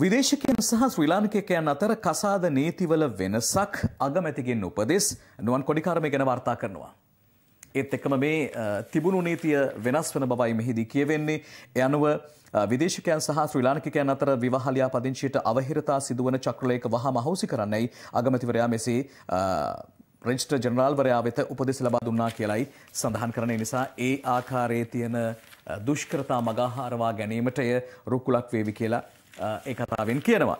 විදේශකයන් සහ ශ්‍රී ලාංකිකයන් අතර කසාද නීතිවල වෙනසක් අගමැතිගෙන් උපදෙස් නුවන් කොඩිකාරම ගැන වාර්තා කරනවා. ඒත් එක්කම මේ තිබුණු නීතිය වෙනස් වන බවයි මෙහිදී කියවෙන්නේ. යනුව විදේශකයන් සහ ශ්‍රී ලාංකිකයන් අතර විවාහලියා පදිංචියට අවහිරතා සිදුවන චක්‍රලයක වහා මහවුසි කරන්නයි අගමැතිවරයා මෙසේ රෙජිස්ටර් ජනරාල්වරයා වෙත උපදෙස් ලබා දුන්නා කියලයි සඳහන් කරන්නේ නිසා ඒ ආකාරයේ තියෙන දුෂ්කරතා මගහරවා ගැනීමට එය රුකුලක් වේවි කියලා ඒ කතාවෙන් කියනවා.